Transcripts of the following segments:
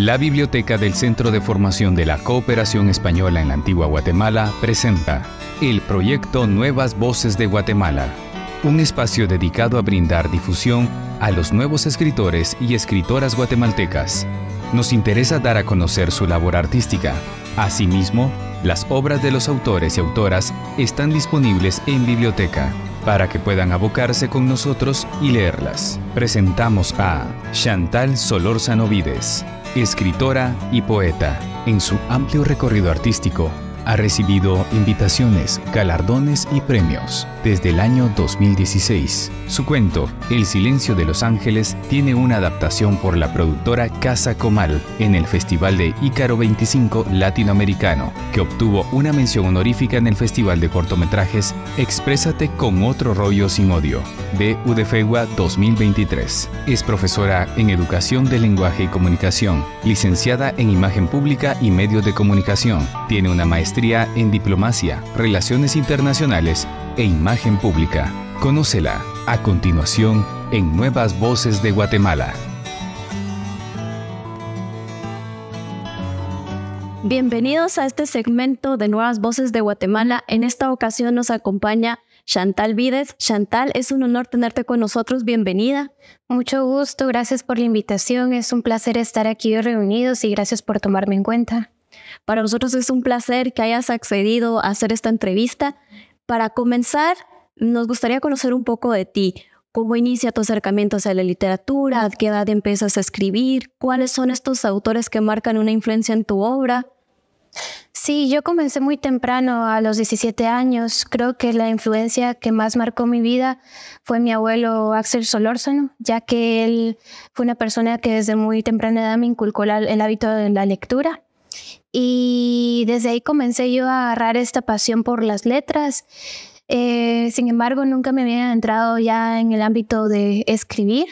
La Biblioteca del Centro de Formación de la Cooperación Española en la Antigua Guatemala presenta el proyecto Nuevas Voces de Guatemala, un espacio dedicado a brindar difusión a los nuevos escritores y escritoras guatemaltecas. Nos interesa dar a conocer su labor artística. Asimismo, las obras de los autores y autoras están disponibles en biblioteca para que puedan abocarse con nosotros y leerlas. Presentamos a Chantal Solórzano escritora y poeta. En su amplio recorrido artístico, ha recibido invitaciones, galardones y premios desde el año 2016. Su cuento, El silencio de los ángeles, tiene una adaptación por la productora Casa Comal en el Festival de Ícaro 25 Latinoamericano, que obtuvo una mención honorífica en el Festival de Cortometrajes Exprésate con otro rollo sin odio, de Udefegua 2023. Es profesora en Educación de Lenguaje y Comunicación, licenciada en Imagen Pública y Medios de Comunicación. Tiene una maestría en diplomacia, relaciones internacionales e imagen pública. Conócela a continuación en Nuevas Voces de Guatemala. Bienvenidos a este segmento de Nuevas Voces de Guatemala. En esta ocasión nos acompaña Chantal Vides. Chantal, es un honor tenerte con nosotros. Bienvenida. Mucho gusto, gracias por la invitación. Es un placer estar aquí reunidos y gracias por tomarme en cuenta. Para nosotros es un placer que hayas accedido a hacer esta entrevista. Para comenzar, nos gustaría conocer un poco de ti. ¿Cómo inicia tu acercamiento hacia la literatura? ¿A qué edad empiezas a escribir? ¿Cuáles son estos autores que marcan una influencia en tu obra? Sí, yo comencé muy temprano, a los 17 años. Creo que la influencia que más marcó mi vida fue mi abuelo Axel Solórzano, ya que él fue una persona que desde muy temprana edad me inculcó el hábito de la lectura. Y desde ahí comencé yo a agarrar esta pasión por las letras. Eh, sin embargo, nunca me había entrado ya en el ámbito de escribir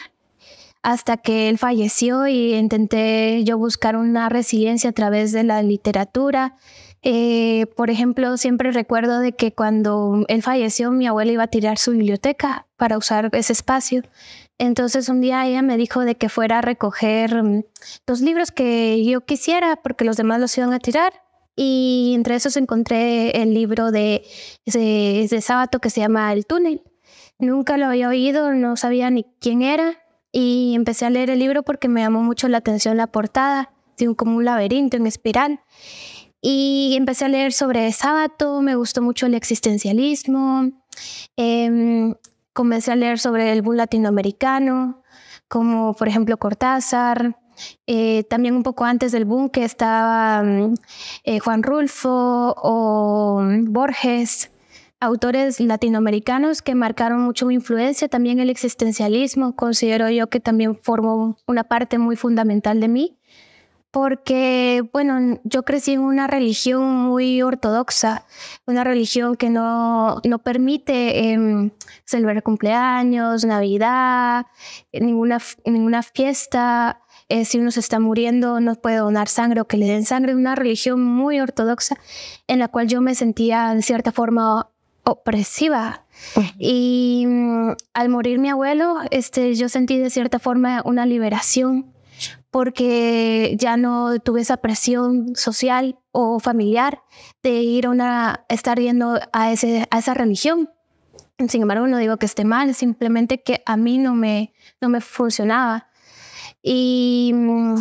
hasta que él falleció y intenté yo buscar una resiliencia a través de la literatura. Eh, por ejemplo, siempre recuerdo de que cuando él falleció, mi abuela iba a tirar su biblioteca para usar ese espacio. Entonces un día ella me dijo de que fuera a recoger mm, los libros que yo quisiera porque los demás los iban a tirar. Y entre esos encontré el libro de, de, sábado que se llama El túnel. Nunca lo había oído, no sabía ni quién era. Y empecé a leer el libro porque me llamó mucho la atención la portada, como un laberinto en espiral. Y empecé a leer sobre sábado, me gustó mucho el existencialismo. Em, comencé a leer sobre el boom latinoamericano, como por ejemplo Cortázar, eh, también un poco antes del boom que estaba mm, eh, Juan Rulfo o mm, Borges, autores latinoamericanos que marcaron mucho mi influencia, también el existencialismo, considero yo que también formó una parte muy fundamental de mí porque, bueno, yo crecí en una religión muy ortodoxa, una religión que no, permite em, celebrar cumpleaños, Navidad, ninguna, fiesta. Eh, si uno se está muriendo, no puede donar sangre o que le den sangre. Una religión muy ortodoxa en la cual yo me sentía de cierta forma opresiva. Y mm, al morir mi abuelo, este, yo sentí de cierta forma una liberación porque ya no tuve esa presión social o familiar de ir a estar yendo a, a esa religión. Sin embargo, no digo que esté mal, simplemente que a mí no me, no me funcionaba. Y mm,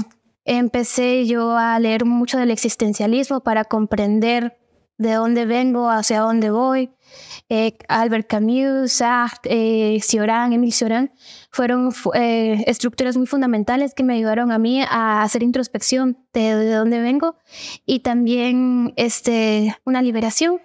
empecé yo a leer mucho del existencialismo para comprender de dónde vengo, hacia dónde voy, eh, Albert Camus, Sartre, eh, Cioran, Emil Cioran, fueron eh, estructuras muy fundamentales que me ayudaron a mí a hacer introspección de, dónde vengo y también este, una liberación.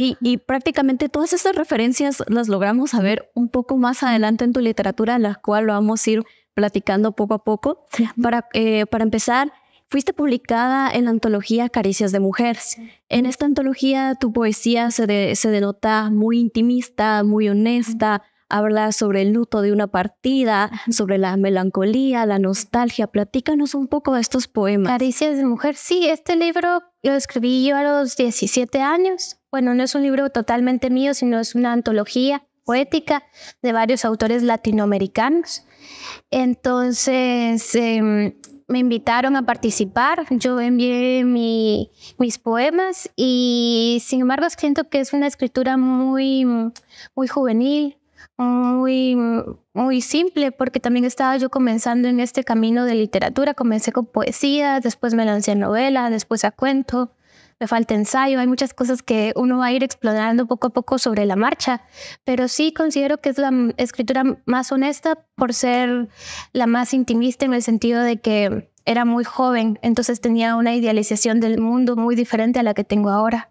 Y, prácticamente todas estas referencias las logramos ver un poco más adelante en tu literatura, en la cual lo vamos a ir platicando poco a poco. Para, eh, para empezar, Fuiste publicada en la antología Caricias de Mujeres. En esta antología tu poesía se, se denota muy intimista, muy honesta, habla sobre el luto de una partida, sobre la melancolía, la nostalgia. Platícanos un poco de estos poemas. Caricias de Mujer, sí, este libro lo escribí yo a los 17 años. Bueno, no es un libro totalmente mío, sino es una antología poética de varios autores latinoamericanos. Entonces, em, me invitaron a participar, yo envié mis poemas y sin embargo siento que es una escritura muy, muy juvenil, muy, muy simple, porque también estaba yo comenzando en este camino de literatura. Comencé con poesía, después me lancé a novela, después a cuento, me falta ensayo, hay muchas cosas que uno va a ir explorando poco a poco sobre la marcha, pero sí considero que es la escritura más honesta por ser la más intimista en el sentido de que era muy joven, entonces tenía una idealización del mundo muy diferente a la que tengo ahora.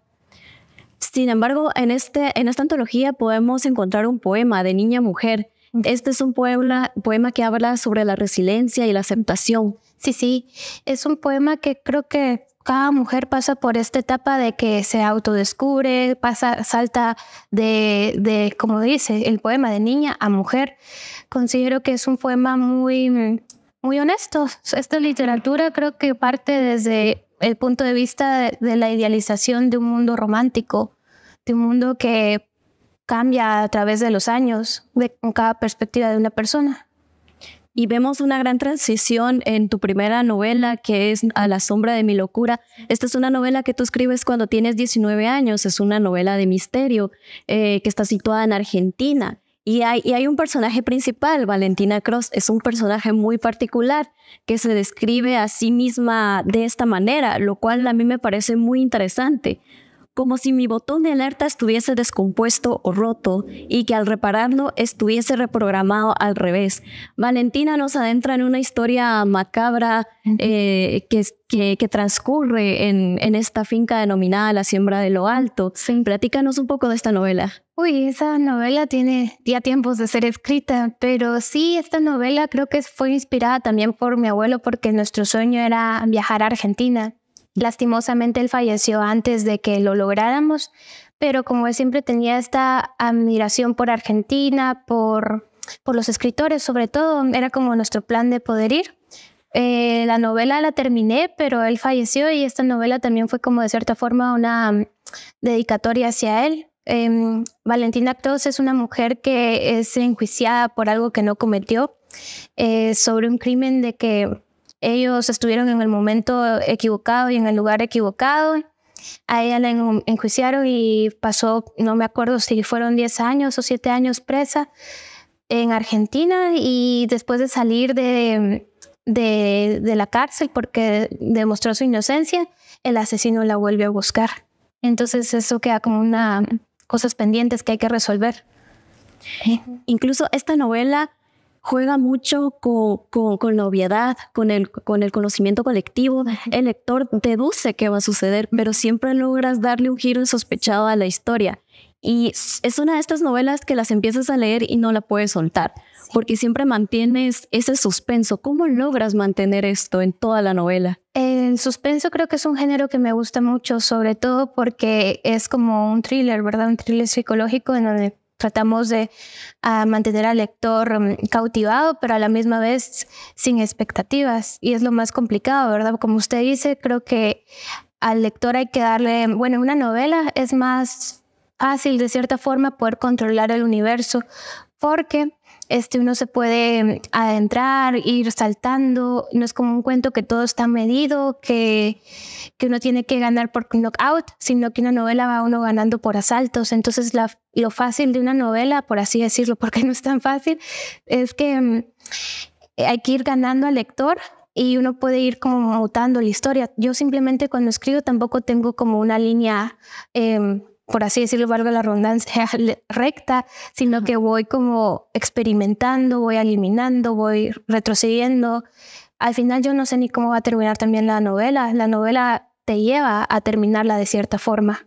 Sin embargo, en, este, en esta antología podemos encontrar un poema de niña mujer. Este es un poema, poema que habla sobre la resiliencia y la aceptación. Sí, sí, es un poema que creo que cada mujer pasa por esta etapa de que se autodescubre, pasa, salta de, como dice, el poema de niña a mujer. Considero que es un poema muy, muy honesto. Esta literatura creo que parte desde el punto de vista de, la idealización de un mundo romántico, de un mundo que cambia a través de los años, de, con cada perspectiva de una persona y vemos una gran transición en tu primera novela que es A la sombra de mi locura. Esta es una novela que tú escribes cuando tienes 19 años, es una novela de misterio eh, que está situada en Argentina. Y hay, y hay, un personaje principal, Valentina Cross, es un personaje muy particular que se describe a sí misma de esta manera, lo cual a mí me parece muy interesante como si mi botón de alerta estuviese descompuesto o roto y que al repararlo estuviese reprogramado al revés. Valentina nos adentra en una historia macabra eh, que, transcurre en, esta finca denominada La Siembra de lo Alto. Sí. Platícanos un poco de esta novela. Uy, esa novela tiene ya tiempos de ser escrita, pero sí, esta novela creo que fue inspirada también por mi abuelo porque nuestro sueño era viajar a Argentina. Lastimosamente él falleció antes de que lo lográramos, pero como él siempre tenía esta admiración por Argentina, por, por los escritores sobre todo, era como nuestro plan de poder ir. Eh, la novela la terminé, pero él falleció y esta novela también fue como de cierta forma una mm, dedicatoria hacia él. Em, Valentina Actos es una mujer que es enjuiciada por algo que no cometió, eh, sobre un crimen de que ellos estuvieron en el momento equivocado y en el lugar equivocado. A ella la enjuiciaron y pasó, no me acuerdo si fueron 10 años o 7 años presa en Argentina y después de salir de, de, de, la cárcel porque demostró su inocencia, el asesino la vuelve a buscar. Entonces eso queda como una cosas pendientes que hay que resolver. Incluso esta novela juega mucho con, con, con, la obviedad, con el, con el conocimiento colectivo. El lector deduce qué va a suceder, pero siempre logras darle un giro insospechado a la historia. Y es una de estas novelas que las empiezas a leer y no la puedes soltar, porque siempre mantienes ese suspenso. ¿Cómo logras mantener esto en toda la novela? El suspenso creo que es un género que me gusta mucho, sobre todo porque es como un thriller, ¿verdad? Un thriller psicológico en donde Tratamos de ah, mantener al lector mm, cautivado, pero a la misma vez sin expectativas. Y es lo más complicado, ¿verdad? Como usted dice, creo que al lector hay que darle, bueno, una novela es más fácil de cierta forma poder controlar el universo porque este, uno se puede mm, adentrar, ir saltando, no es como un cuento que todo está medido, que, uno tiene que ganar por knockout, sino que una novela va uno ganando por asaltos. Entonces lo fácil de una novela, por así decirlo, porque no es tan fácil, es que mm, hay que ir ganando al lector y uno puede ir como mutando la historia. Yo simplemente cuando escribo tampoco tengo como una línea... Em, por así decirlo, valga la redundancia, recta, sino que voy como experimentando, voy eliminando, voy retrocediendo. Al final yo no sé ni cómo va a terminar también la novela. La novela te lleva a terminarla de cierta forma.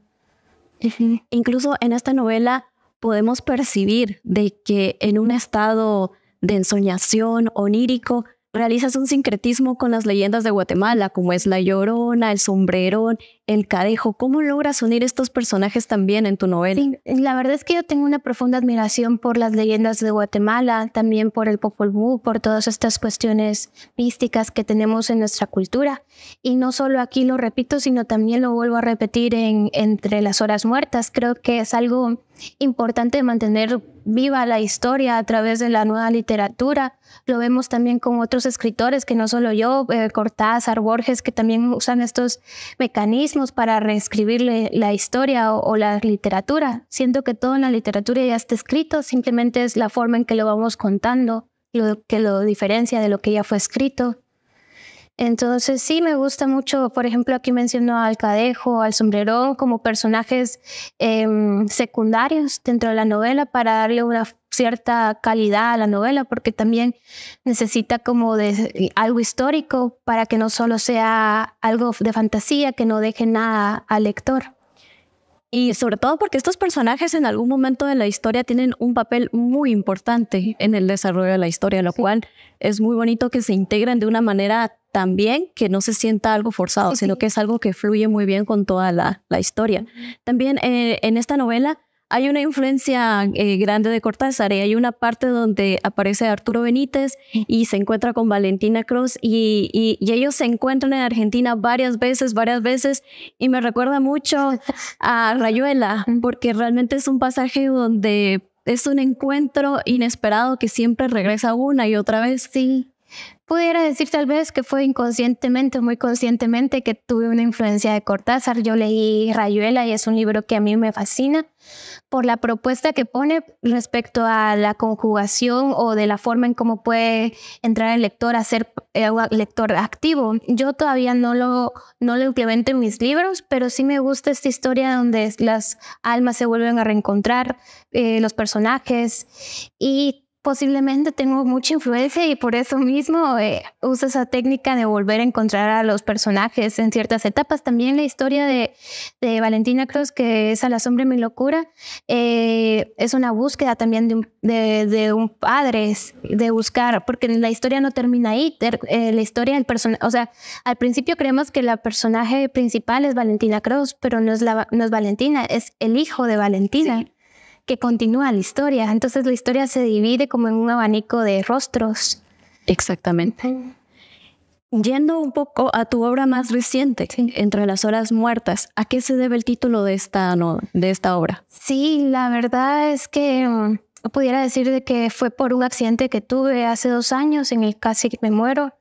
Incluso en esta novela podemos percibir de que en un estado de ensoñación onírico realizas un sincretismo con las leyendas de Guatemala, como es la Llorona, el Sombrerón el cadejo. ¿Cómo logras unir estos personajes también en tu novela? la verdad es que yo tengo una profunda admiración por las leyendas de Guatemala, también por el Popol Vuh, por todas estas cuestiones místicas que tenemos en nuestra cultura. Y no solo aquí lo repito, sino también lo vuelvo a repetir en Entre las Horas Muertas. Creo que es algo importante mantener viva la historia a través de la nueva literatura. Lo vemos también con otros escritores que no solo yo, eh, Cortázar, Borges, que también usan estos mecanismos para reescribirle la historia o, la literatura. Siento que todo en la literatura ya está escrito, simplemente es la forma en que lo vamos contando, lo que lo diferencia de lo que ya fue escrito. Entonces sí me gusta mucho, por ejemplo, aquí menciono al Cadejo, al sombrero, como personajes em, secundarios dentro de la novela para darle una cierta calidad a la novela, porque también necesita como de algo histórico para que no solo sea algo de fantasía, que no deje nada al lector. Y sobre todo porque estos personajes en algún momento de la historia tienen un papel muy importante en el desarrollo de la historia, lo cual es muy bonito que se integren de una manera también que no se sienta algo forzado, sino que es algo que fluye muy bien con toda la, historia. También eh, en esta novela hay una influencia eh, grande de Cortázar y ¿eh? hay una parte donde aparece Arturo Benítez y se encuentra con Valentina Cruz y, ellos se encuentran en Argentina varias veces, varias veces y me recuerda mucho a Rayuela porque realmente es un pasaje donde es un encuentro inesperado que siempre regresa una y otra vez. Sí. Pudiera decir tal vez que fue inconscientemente, o muy conscientemente, que tuve una influencia de Cortázar. Yo leí Rayuela y es un libro que a mí me fascina por la propuesta que pone respecto a la conjugación o de la forma en cómo puede entrar el lector a ser eh, lector activo. Yo todavía no lo, no implemento en mis libros, pero sí me gusta esta historia donde las almas se vuelven a reencontrar, eh, los personajes y posiblemente tengo mucha influencia y por eso mismo eh, uso esa técnica de volver a encontrar a los personajes en ciertas etapas. También la historia de, Valentina Cruz, que es A la sombra de mi locura, eh, es una búsqueda también de un, de, de un padre, de buscar, porque la historia no termina ahí. Eh, la historia del personaje, o sea, al principio creemos que la personaje principal es Valentina Cruz, pero no es, la, no es Valentina, es el hijo de Valentina continúa la historia. Entonces la historia se divide como en un abanico de rostros. Exactamente. Yendo un poco a tu obra más reciente, Entre las horas muertas, ¿a qué se debe el título de esta, de esta obra? Sí, la verdad es que mm, pudiera decir de que fue por un accidente que tuve hace dos años en el casi me muero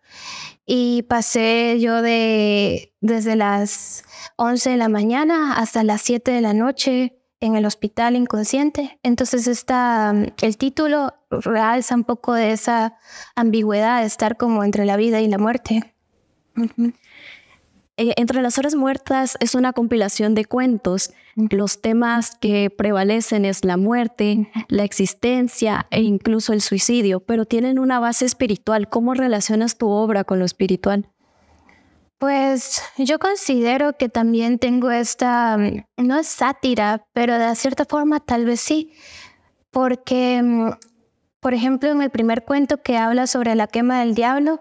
y pasé yo de, desde las 11 de la mañana hasta las 7 de la noche en el hospital inconsciente. Entonces está mm, el título realza un poco de esa ambigüedad de estar como entre la vida y la muerte. Eh, entre las horas muertas es una compilación de cuentos. Los temas que prevalecen es la muerte, la existencia e incluso el suicidio, pero tienen una base espiritual. ¿Cómo relacionas tu obra con lo espiritual? Pues yo considero que también tengo esta, mm, no es sátira, pero de cierta forma tal vez sí, porque, mm, por ejemplo, en el primer cuento que habla sobre la quema del diablo,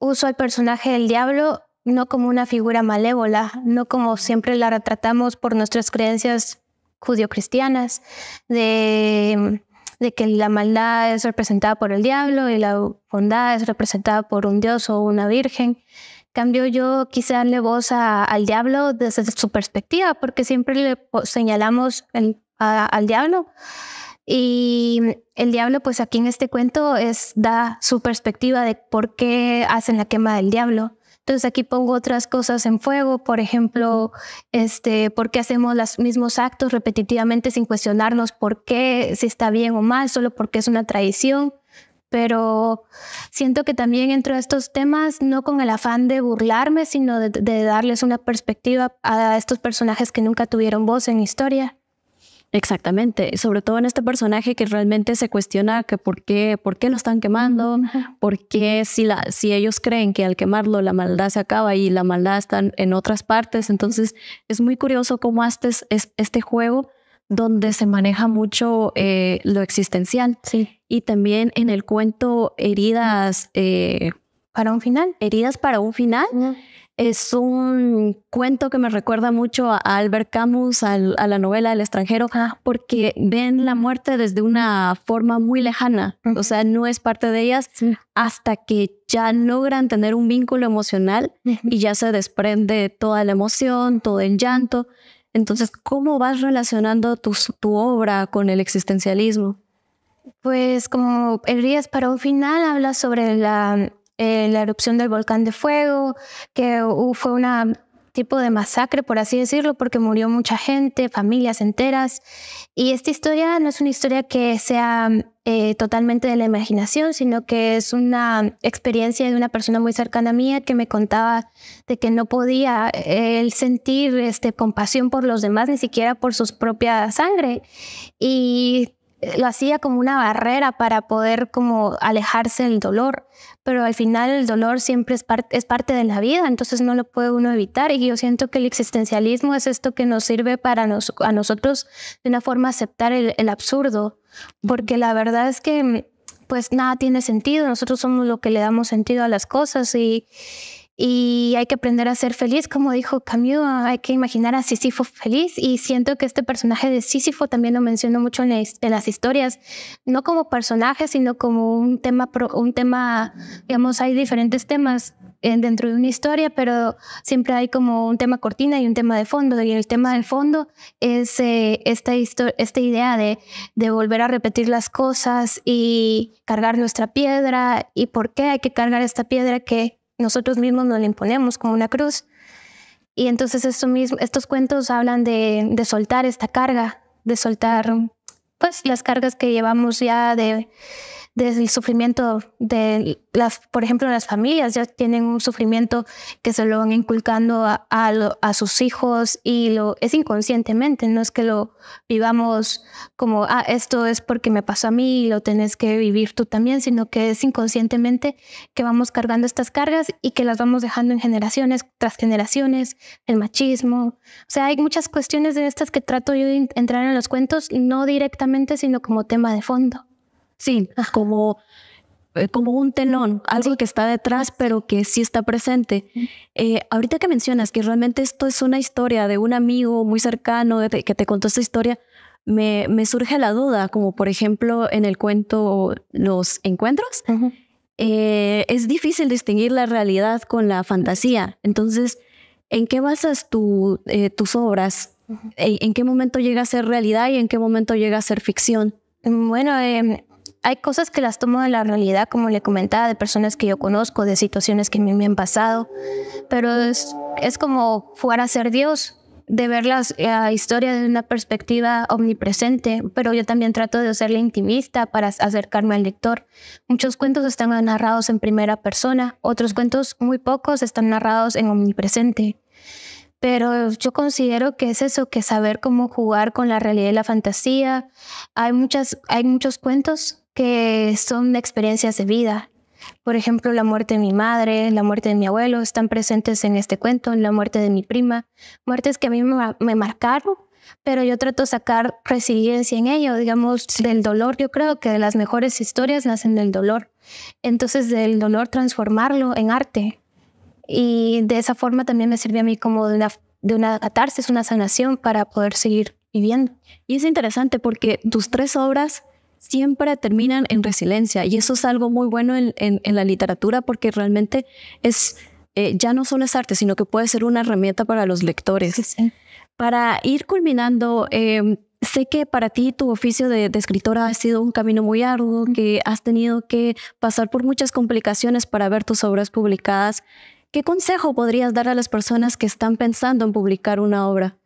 uso al personaje del diablo no como una figura malévola, no como siempre la retratamos por nuestras creencias judio-cristianas, de, mm, de, que la maldad es representada por el diablo y la bondad es representada por un dios o una virgen, cambio yo quise darle voz al diablo desde su perspectiva, porque siempre le señalamos al diablo. Y el diablo, pues aquí en este cuento, es, da su perspectiva de por qué hacen la quema del diablo. Entonces aquí pongo otras cosas en fuego, por ejemplo, este, por qué hacemos los mismos actos repetitivamente sin cuestionarnos por qué, si está bien o mal, solo porque es una tradición pero siento que también entro a estos temas no con el afán de burlarme, sino de, darles una perspectiva a estos personajes que nunca tuvieron voz en historia. Exactamente, sobre todo en este personaje que realmente se cuestiona que por qué, por qué lo están quemando, por qué si, la, si ellos creen que al quemarlo la maldad se acaba y la maldad está en otras partes, entonces es muy curioso cómo haces este juego donde se maneja mucho eh, lo existencial. Y también en el cuento Heridas eh, para un final. Heridas para un final. Es un cuento que me recuerda mucho a Albert Camus, a, la novela El extranjero, ah. porque ven la muerte desde una forma muy lejana, o sea, no es parte de ellas hasta que ya logran tener un vínculo emocional y ya se desprende toda la emoción, todo el llanto. Entonces, ¿cómo vas relacionando tu, obra con el existencialismo? Pues como el Rías para un final habla sobre eh, la erupción del volcán de fuego, que uh, fue una tipo de masacre, por así decirlo, porque murió mucha gente, familias enteras. Y esta historia no es una historia que sea eh, totalmente de la imaginación, sino que es una experiencia de una persona muy cercana a mí que me contaba de que no podía eh, él sentir este, compasión por los demás, ni siquiera por su propia sangre. Y lo hacía como una barrera para poder como alejarse del dolor, pero al final el dolor siempre es, parte es parte de la vida, entonces no lo puede uno evitar y yo siento que el existencialismo es esto que nos sirve para a nosotros de una forma aceptar el, el absurdo, porque la verdad es que pues nada tiene sentido, nosotros somos lo que le damos sentido a las cosas y, y hay que aprender a ser feliz, como dijo Camus, hay que imaginar a Sísifo feliz y siento que este personaje de Sísifo también lo menciono mucho en, las historias, no como personaje, sino como un tema, un tema, digamos, hay diferentes temas eh, dentro de una historia, pero siempre hay como un tema cortina y un tema de fondo. Y el tema del fondo es eh, esta, esta idea de, de, volver a repetir las cosas y cargar nuestra piedra y por qué hay que cargar esta piedra que nosotros mismos nos le imponemos como una cruz. Y entonces esto mismo, estos cuentos hablan de, de, soltar esta carga, de soltar pues las cargas que llevamos ya de, del sufrimiento de las, por ejemplo, las familias ya tienen un sufrimiento que se lo van inculcando a, sus hijos y lo es inconscientemente, no es que lo vivamos como, ah, esto es porque me pasó a mí y lo tenés que vivir tú también, sino que es inconscientemente que vamos cargando estas cargas y que las vamos dejando en generaciones tras generaciones, el machismo, o sea, hay muchas cuestiones de estas que trato yo de entrar en los cuentos, no directamente, sino como tema de fondo. Sí, como, eh, como un telón, algo que está detrás, pero que sí está presente. Eh, ahorita que mencionas que realmente esto es una historia de un amigo muy cercano que te contó esta historia, me, me surge la duda, como por ejemplo en el cuento Los Encuentros. Eh, es difícil distinguir la realidad con la fantasía. Entonces, ¿en qué basas tu, tus obras? ¿En, qué momento llega a ser realidad y en qué momento llega a ser ficción? Bueno, eh, hay cosas que las tomo de la realidad, como le comentaba, de personas que yo conozco, de situaciones que a mí me han pasado, pero es, es como fuera a ser Dios, de ver la historia desde una perspectiva omnipresente, pero yo también trato de serle intimista para acercarme al lector. Muchos cuentos están narrados en primera persona, otros cuentos, muy pocos, están narrados en omnipresente. Pero yo considero que es eso, que saber cómo jugar con la realidad y la fantasía. Hay, muchas, hay muchos cuentos que son experiencias de vida. Por ejemplo, la muerte de mi madre, la muerte de mi abuelo están presentes en este cuento, la muerte de mi prima, muertes que a mí me, marcaron, pero yo trato de sacar resiliencia en ello, digamos, del dolor. Yo creo que las mejores historias nacen del dolor. Entonces, del dolor transformarlo en arte. Y de esa forma también me sirve a mí como una, de una catarsis, una sanación para poder seguir viviendo. Y es interesante porque tus tres obras siempre terminan en resiliencia y eso es algo muy bueno en, la literatura porque realmente es, eh, ya no solo es arte, sino que puede ser una herramienta para los lectores. Para ir culminando, em, sé que para ti tu oficio de, de, escritora ha sido un camino muy arduo, que has tenido que pasar por muchas complicaciones para ver tus obras publicadas. ¿Qué consejo podrías dar a las personas que están pensando en publicar una obra?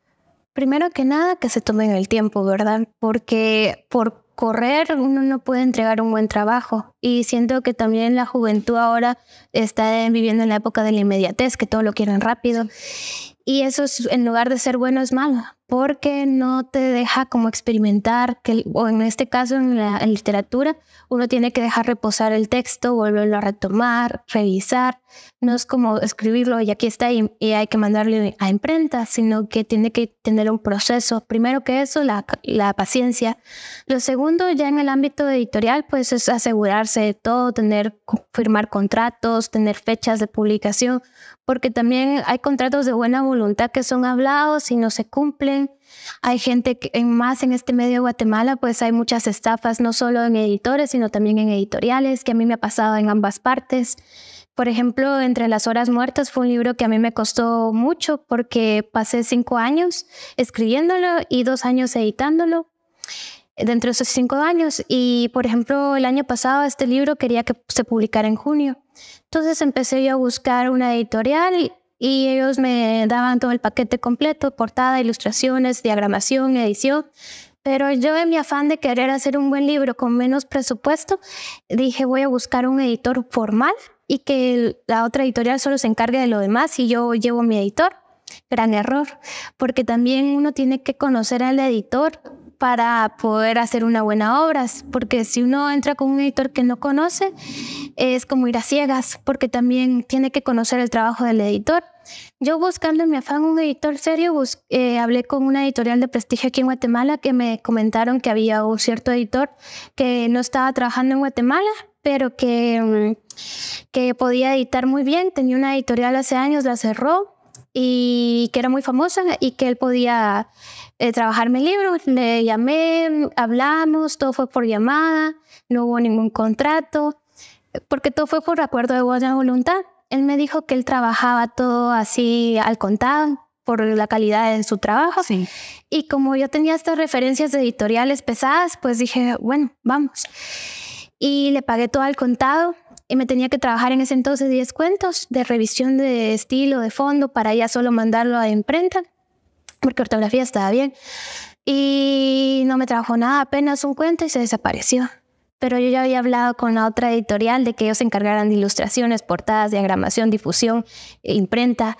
Primero que nada, que se tomen el tiempo, ¿verdad? Porque por correr, uno no puede entregar un buen trabajo. Y siento que también la juventud ahora está viviendo en la época de la inmediatez, que todo lo quieren rápido. Y eso en lugar de ser bueno es malo, porque no te deja como experimentar, que, o en este caso en la literatura, uno tiene que dejar reposar el texto, volverlo a retomar, revisar. No es como escribirlo y aquí está y, hay que mandarle a imprenta, sino que tiene que tener un proceso. Primero que eso, la, la paciencia. Lo segundo, ya en el ámbito editorial, pues es asegurarse de todo, tener, firmar contratos, tener fechas de publicación, porque también hay contratos de buena voluntad que son hablados y no se cumplen hay gente que más en este medio de Guatemala, pues hay muchas estafas, no solo en editores, sino también en editoriales, que a mí me ha pasado en ambas partes. Por ejemplo, Entre las Horas Muertas fue un libro que a mí me costó mucho porque pasé cinco años escribiéndolo y dos años editándolo dentro de esos cinco años. Y, por ejemplo, el año pasado este libro quería que se publicara en junio. Entonces empecé yo a buscar una editorial y ellos me daban todo el paquete completo, portada, ilustraciones, diagramación, edición. Pero yo en mi afán de querer hacer un buen libro con menos presupuesto, dije voy a buscar un editor formal y que la otra editorial solo se encargue de lo demás y yo llevo mi editor. Gran error, porque también uno tiene que conocer al editor para poder hacer una buena obra, porque si uno entra con un editor que no conoce, es como ir a ciegas, porque también tiene que conocer el trabajo del editor yo buscando en mi afán un editor serio, eh, hablé con una editorial de prestigio aquí en Guatemala que me comentaron que había un cierto editor que no estaba trabajando en Guatemala, pero que, mm, que podía editar muy bien. Tenía una editorial hace años, la cerró y que era muy famosa y que él podía eh, trabajar mi libro. Le llamé, hablamos, todo fue por llamada, no hubo ningún contrato, porque todo fue por acuerdo de buena voluntad. Él me dijo que él trabajaba todo así al contado por la calidad de su trabajo. Y como yo tenía estas referencias editoriales pesadas, pues dije, bueno, vamos. Y le pagué todo al contado y me tenía que trabajar en ese entonces 10 cuentos de revisión de estilo, de fondo, para ya solo mandarlo a imprenta, porque ortografía estaba bien. Y no me trabajó nada, apenas un cuento y se desapareció pero yo ya había hablado con la otra editorial de que ellos se encargaran de ilustraciones, portadas, diagramación, difusión, eh, imprenta.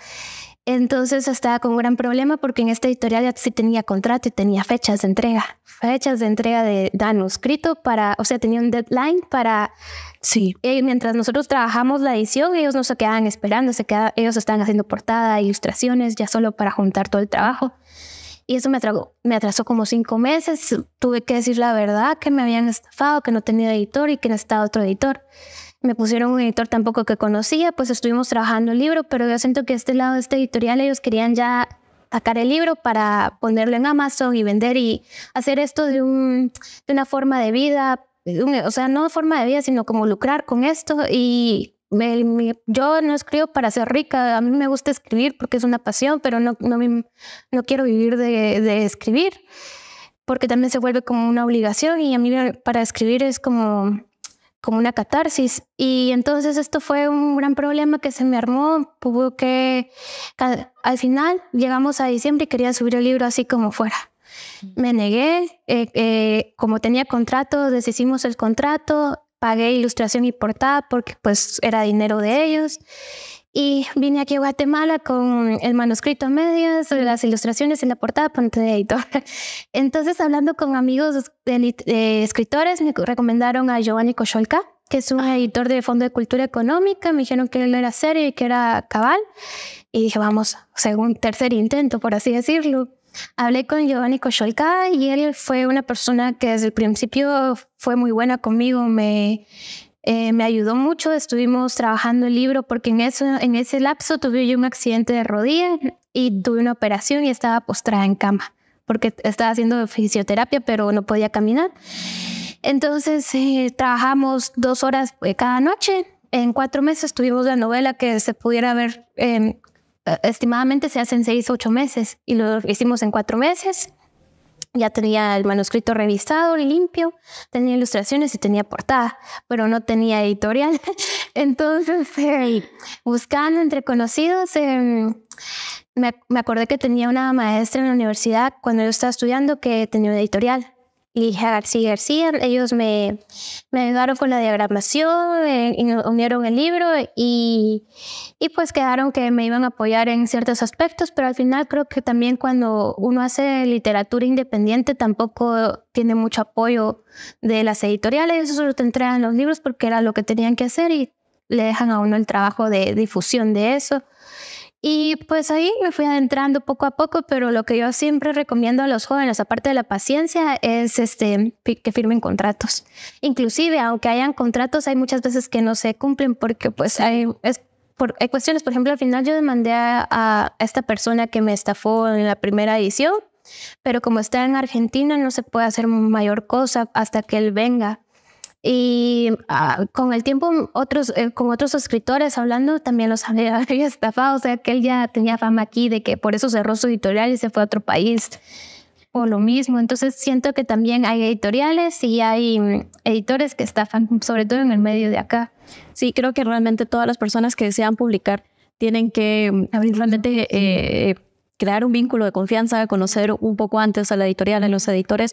Entonces estaba con un gran problema porque en esta editorial ya sí tenía contrato y tenía fechas de entrega, fechas de entrega de manuscrito para, o sea, tenía un deadline para... Sí. Eh, mientras nosotros trabajamos la edición, ellos no se quedaban esperando, se ellos estaban haciendo portada, ilustraciones, ya solo para juntar todo el trabajo. Y eso me, me atrasó como cinco meses. Tuve que decir la verdad, que me habían estafado, que no tenía editor y que necesitaba otro editor. Me pusieron un editor tampoco que conocía, pues estuvimos trabajando el libro, pero yo siento que este lado de este editorial ellos querían ya sacar el libro para ponerlo en Amazon y vender y hacer esto de, un, de una forma de vida, o sea, no forma de vida, sino como lucrar con esto y yo no escribo para ser rica, a mí me gusta escribir porque es una pasión, pero no, no, quiero vivir de, escribir, porque también se vuelve como una obligación y a mí para escribir es como, como una catarsis. Y entonces esto fue un gran problema que se me armó, que, al final llegamos a diciembre y quería subir el libro así como fuera. Mm. Me negué, eh, eh, como tenía contrato, deshicimos el contrato, pagué ilustración y portada porque pues era dinero de ellos. Y vine aquí a Guatemala con el manuscrito a medias, las ilustraciones y la portada ponte de editor. Entonces, hablando con amigos de, escritores, me recomendaron a Giovanni Kosholka, que es un ah. editor de Fondo de Cultura Económica. Me dijeron que él era serio y que era cabal. Y dije, vamos, según tercer intento, por así decirlo. Hablé con Giovanni Kosholka y él fue una persona que desde el principio fue muy buena conmigo, me, eh, me ayudó mucho, estuvimos trabajando el libro porque en, eso, en ese lapso tuve yo un accidente de rodilla y tuve una operación y estaba postrada en cama porque estaba haciendo fisioterapia pero no podía caminar. Entonces eh, trabajamos dos horas eh, cada noche. En cuatro meses tuvimos la novela que se pudiera ver en... Em, eh, estimadamente se hacen seis, ocho meses y lo hicimos en cuatro meses. Ya tenía el manuscrito revisado, y limpio, tenía ilustraciones y tenía portada, pero no tenía editorial. Entonces, eh, buscando entre conocidos, eh, me, acordé que tenía una maestra en la universidad cuando yo estaba estudiando que tenía editorial y García García. Ellos me, ayudaron con la diagramación, unieron el libro y, y, pues quedaron que me iban a apoyar en ciertos aspectos, pero al final creo que también cuando uno hace literatura independiente tampoco tiene mucho apoyo de las editoriales, ellos solo te entregan los libros porque era lo que tenían que hacer y le dejan a uno el trabajo de difusión de eso. Y pues ahí me fui adentrando poco a poco, pero lo que yo siempre recomiendo a los jóvenes, aparte de la paciencia, es este, que firmen contratos. Inclusive, aunque hayan contratos, hay muchas veces que no se cumplen porque pues hay, es, cuestiones. Por ejemplo, al final yo demandé a, a esta persona que me estafó en la primera edición, pero como está en Argentina no se puede hacer mayor cosa hasta que él venga. Y ah, con el tiempo, otros, eh, con otros escritores hablando, también los había, estafado. O sea, que él ya tenía fama aquí de que por eso cerró su editorial y se fue a otro país. O lo mismo. Entonces, siento que también hay editoriales y hay mm, editores que estafan, sobre todo en el medio de acá. Sí, creo que realmente todas las personas que desean publicar tienen que mm, Abrir realmente eh, crear un vínculo de confianza, conocer un poco antes a la editorial, a los editores,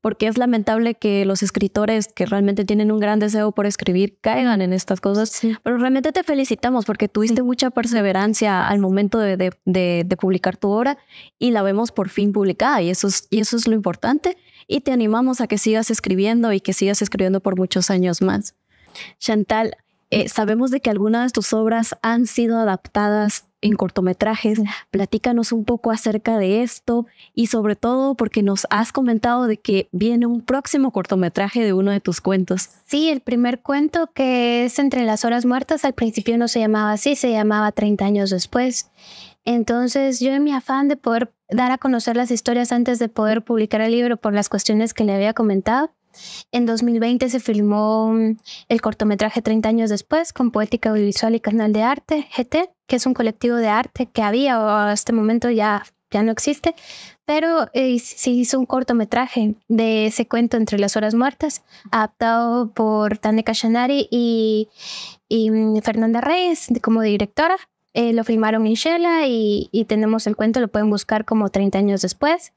porque es lamentable que los escritores que realmente tienen un gran deseo por escribir caigan en estas cosas. Pero realmente te felicitamos porque tuviste mucha perseverancia al momento de, publicar tu obra y la vemos por fin publicada y eso es, eso es lo importante. Y te animamos a que sigas escribiendo y que sigas escribiendo por muchos años más. Chantal, eh, sabemos de que algunas de tus obras han sido adaptadas en cortometrajes. Platícanos un poco acerca de esto y sobre todo porque nos has comentado de que viene un próximo cortometraje de uno de tus cuentos. Sí, el primer cuento que es Entre las horas muertas, al principio no se llamaba así, se llamaba 30 años después. Entonces yo en mi afán de poder dar a conocer las historias antes de poder publicar el libro por las cuestiones que le había comentado, en 2020 se filmó mm, el cortometraje 30 años después con Poética Audiovisual y Canal de Arte, GT, que es un colectivo de arte que había o a este momento ya, ya no existe, pero eh, se hizo un cortometraje de ese cuento entre las horas muertas, adaptado por Tane Kashanari y, mm, Fernanda Reyes como directora. Eh, lo filmaron en Shela y, y, tenemos el cuento, lo pueden buscar como 30 años después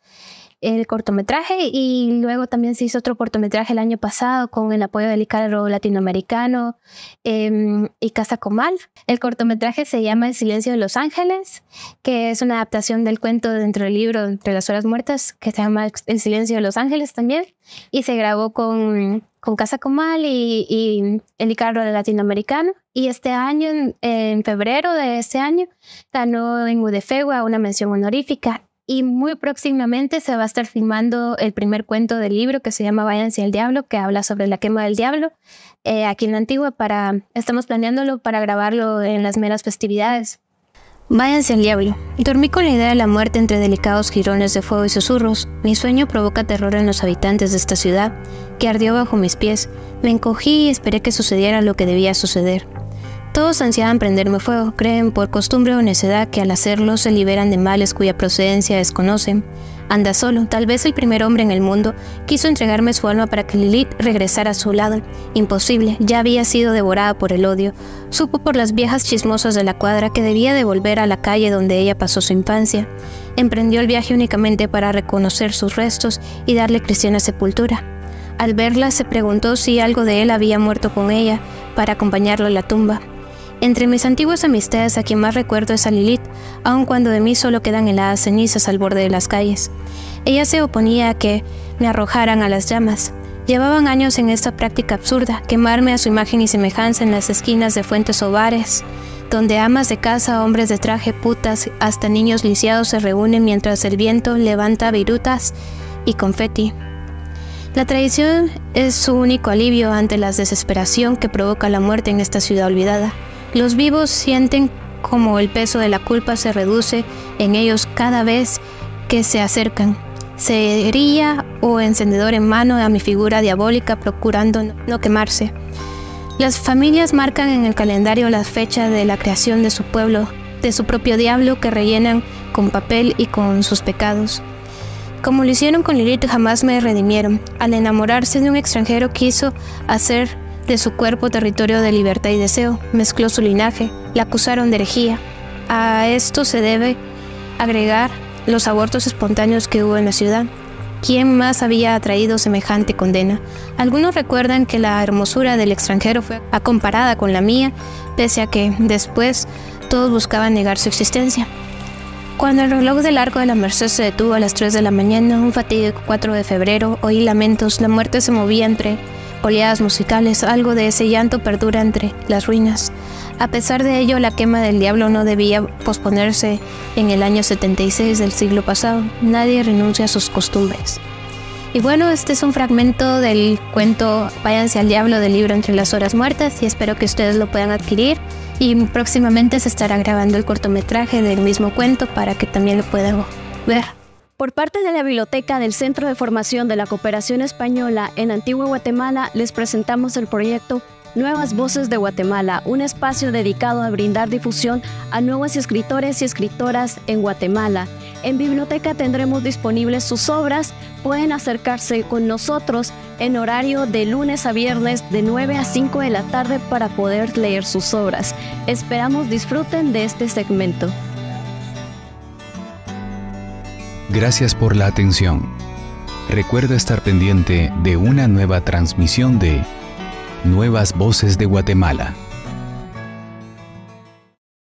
el cortometraje y luego también se hizo otro cortometraje el año pasado con el apoyo del Icaro Latinoamericano em, y Casa Comal. El cortometraje se llama El silencio de los ángeles, que es una adaptación del cuento dentro del libro Entre las horas muertas, que se llama El silencio de los ángeles también, y se grabó con, con Casa Comal y, y el Icaro Latinoamericano. Y este año, en, febrero de este año, ganó en Udefegua una mención honorífica y muy próximamente se va a estar filmando el primer cuento del libro que se llama Váyanse el Diablo, que habla sobre la quema del diablo, eh, aquí en la Antigua, para, estamos planeándolo para grabarlo en las meras festividades. Váyanse al diablo. Dormí con la idea de la muerte entre delicados jirones de fuego y susurros. Mi sueño provoca terror en los habitantes de esta ciudad, que ardió bajo mis pies. Me encogí y esperé que sucediera lo que debía suceder. Todos ansiaban prenderme fuego, creen por costumbre o necedad que al hacerlo se liberan de males cuya procedencia desconocen. Anda solo, tal vez el primer hombre en el mundo quiso entregarme su alma para que Lilith regresara a su lado. Imposible, ya había sido devorada por el odio. Supo por las viejas chismosas de la cuadra que debía de volver a la calle donde ella pasó su infancia. Emprendió el viaje únicamente para reconocer sus restos y darle cristiana sepultura. Al verla se preguntó si algo de él había muerto con ella para acompañarlo a la tumba. Entre mis antiguas amistades a quien más recuerdo es a Lilith, aun cuando de mí solo quedan heladas cenizas al borde de las calles. Ella se oponía a que me arrojaran a las llamas. Llevaban años en esta práctica absurda, quemarme a su imagen y semejanza en las esquinas de fuentes o bares, donde amas de casa, hombres de traje, putas, hasta niños lisiados se reúnen mientras el viento levanta virutas y confeti. La traición es su único alivio ante la desesperación que provoca la muerte en esta ciudad olvidada. Los vivos sienten como el peso de la culpa se reduce en ellos cada vez que se acercan. Sería o encendedor en mano a mi figura diabólica procurando no quemarse. Las familias marcan en el calendario las fecha de la creación de su pueblo, de su propio diablo que rellenan con papel y con sus pecados. Como lo hicieron con Lilith, jamás me redimieron. Al enamorarse de un extranjero quiso hacer de su cuerpo territorio de libertad y deseo, mezcló su linaje, la acusaron de herejía. A esto se debe agregar los abortos espontáneos que hubo en la ciudad. ¿Quién más había atraído semejante condena? Algunos recuerdan que la hermosura del extranjero fue comparada con la mía, pese a que después todos buscaban negar su existencia. Cuando el reloj del arco de la Merced se detuvo a las 3 de la mañana, un fatídico 4 de febrero, oí lamentos, la muerte se movía entre Oleadas musicales, algo de ese llanto perdura entre las ruinas. A pesar de ello, la quema del diablo no debía posponerse en el año 76 del siglo pasado. Nadie renuncia a sus costumbres. Y bueno, este es un fragmento del cuento Váyanse al Diablo del libro Entre las Horas Muertas y espero que ustedes lo puedan adquirir. Y próximamente se estará grabando el cortometraje del mismo cuento para que también lo puedan ver. Por parte de la Biblioteca del Centro de Formación de la Cooperación Española en Antigua Guatemala, les presentamos el proyecto Nuevas Voces de Guatemala, un espacio dedicado a brindar difusión a nuevos escritores y escritoras en Guatemala. En biblioteca tendremos disponibles sus obras, pueden acercarse con nosotros en horario de lunes a viernes de 9 a 5 de la tarde para poder leer sus obras. Esperamos disfruten de este segmento. Gracias por la atención. Recuerda estar pendiente de una nueva transmisión de Nuevas Voces de Guatemala.